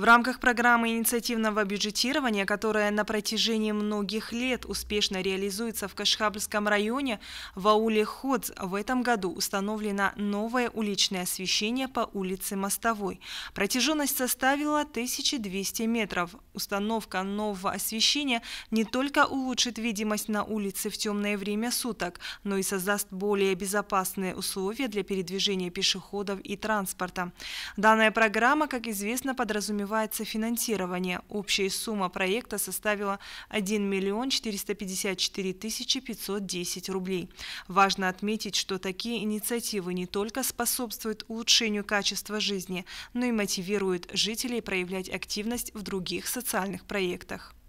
В рамках программы инициативного бюджетирования, которая на протяжении многих лет успешно реализуется в Кашхабльском районе, в ауле Ходз в этом году установлено новое уличное освещение по улице Мостовой. Протяженность составила 1200 метров. Установка нового освещения не только улучшит видимость на улице в темное время суток, но и создаст более безопасные условия для передвижения пешеходов и транспорта. Данная программа, как известно, подразумевает развивается финансирование. Общая сумма проекта составила 1 миллион 454 тысячи 510 рублей. Важно отметить, что такие инициативы не только способствуют улучшению качества жизни, но и мотивируют жителей проявлять активность в других социальных проектах.